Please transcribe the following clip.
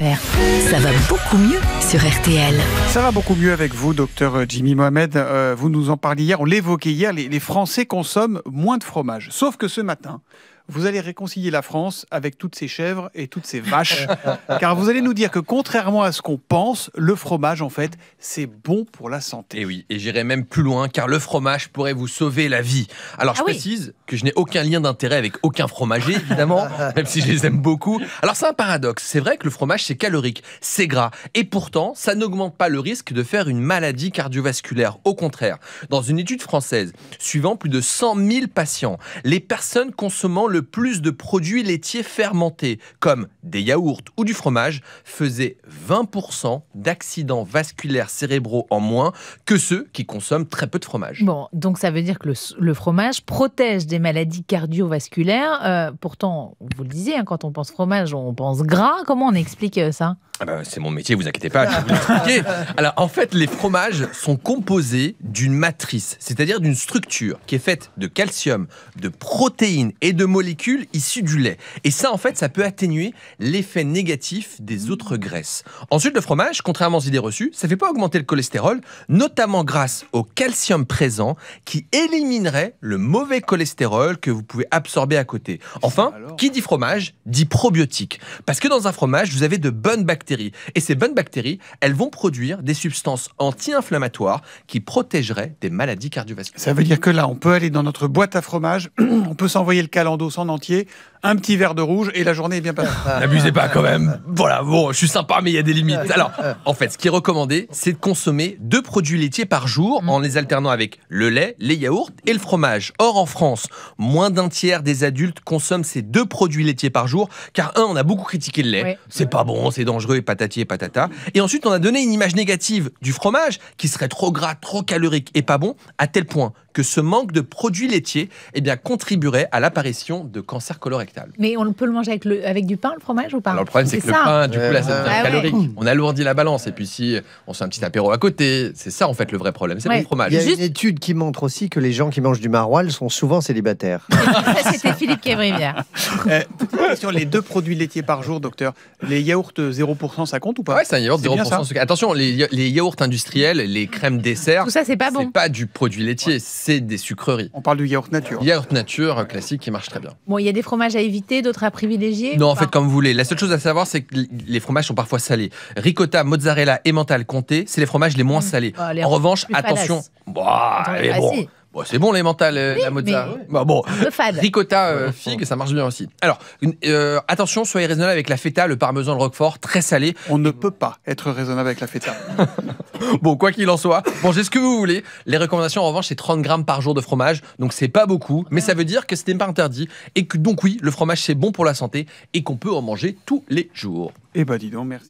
Ça va beaucoup mieux sur RTL. Ça va beaucoup mieux avec vous, docteur Jimmy Mohamed. Euh, vous nous en parliez hier, on l'évoquait hier, les Français consomment moins de fromage. Sauf que ce matin, vous allez réconcilier la France avec toutes ces chèvres et toutes ces vaches. car vous allez nous dire que contrairement à ce qu'on pense, le fromage, en fait, c'est bon pour la santé. Et eh oui, et j'irai même plus loin, car le fromage pourrait vous sauver la vie. Alors, je ah précise que je n'ai aucun lien d'intérêt avec aucun fromager, évidemment, même si je les aime beaucoup. Alors, c'est un paradoxe. C'est vrai que le fromage, c'est calorique, c'est gras. Et pourtant, ça n'augmente pas le risque de faire une maladie cardiovasculaire. Au contraire, dans une étude française suivant plus de 100 000 patients, les personnes consommant le plus de produits laitiers fermentés, comme des yaourts ou du fromage, faisaient 20% d'accidents vasculaires cérébraux en moins que ceux qui consomment très peu de fromage. Bon, donc ça veut dire que le, fromage protège des maladies cardiovasculaires. Euh, pourtant, vous le disiez, hein, quand on pense fromage, on pense gras. Comment on explique euh, ça ah bah, C'est mon métier, vous inquiétez pas, Alors en fait, les fromages sont composés d'une matrice, c'est-à-dire d'une structure qui est faite de calcium, de protéines et de molécules issus du lait. Et ça, en fait, ça peut atténuer l'effet négatif des autres graisses. Ensuite, le fromage, contrairement aux idées reçues, ça ne fait pas augmenter le cholestérol, notamment grâce au calcium présent qui éliminerait le mauvais cholestérol que vous pouvez absorber à côté. Enfin, qui dit fromage dit probiotique. Parce que dans un fromage, vous avez de bonnes bactéries. Et ces bonnes bactéries, elles vont produire des substances anti-inflammatoires qui protégeraient des maladies cardiovasculaires. Ça veut dire que là, on peut aller dans notre boîte à fromage, on peut s'envoyer le calando en entier un petit verre de rouge et la journée est bien passée. N'abusez pas quand même. Voilà, bon, je suis sympa, mais il y a des limites. Alors, en fait, ce qui est recommandé, c'est de consommer deux produits laitiers par jour mm. en les alternant avec le lait, les yaourts et le fromage. Or, en France, moins d'un tiers des adultes consomment ces deux produits laitiers par jour, car un, on a beaucoup critiqué le lait. C'est pas bon, c'est dangereux et patati et patata. Et ensuite, on a donné une image négative du fromage qui serait trop gras, trop calorique et pas bon, à tel point que ce manque de produits laitiers eh bien, contribuerait à l'apparition de cancer colorectaux. Mais on peut le manger avec, le, avec du pain, le fromage ou pas le problème, c'est que le pain, du coup, là, c'est ah calorique. Ah on alourdit la balance. Et puis si on se fait un petit apéro à côté, c'est ça en fait le vrai problème, c'est le fromage. Il y a une étude qui montre aussi que les gens qui mangent du maroilles sont souvent célibataires. C'était Philippe Québrévière. sur eh, les deux produits laitiers par jour, docteur, les yaourts 0%, euh, ça compte ou pas Ouais, c'est un yaourt 0%. Attention, les, yaourts industriels, les crèmes dessert, tout ça, c'est pas bon. C'est pas du produit laitier, c'est des sucreries. On parle du yaourt nature. Yaourt nature euh, classique qui marche très bien. Bon, il y a des fromages éviter, d'autres à privilégier Non, en fait, comme vous voulez. La seule chose à savoir, c'est que les fromages sont parfois salés. Ricotta, mozzarella, et emmental, comté, c'est les fromages les moins mmh. salés. Bah, en revanche, attention. Bah, ah, c'est bon les mentales, euh, la mozzarella. Bah, bon, ricotta, euh, figue, ça marche bien aussi. Alors, euh, attention, soyez raisonnable avec la feta, le parmesan, le roquefort, très salé. On ne peut pas être raisonnable avec la feta. Bon, quoi qu'il en soit, mangez ce que vous voulez. Les recommandations, en revanche, c'est 30 grammes par jour de fromage. Donc, c'est pas beaucoup, mais ça veut dire que ce pas interdit. Et que donc, oui, le fromage, c'est bon pour la santé et qu'on peut en manger tous les jours. Eh ben, dis donc, merci.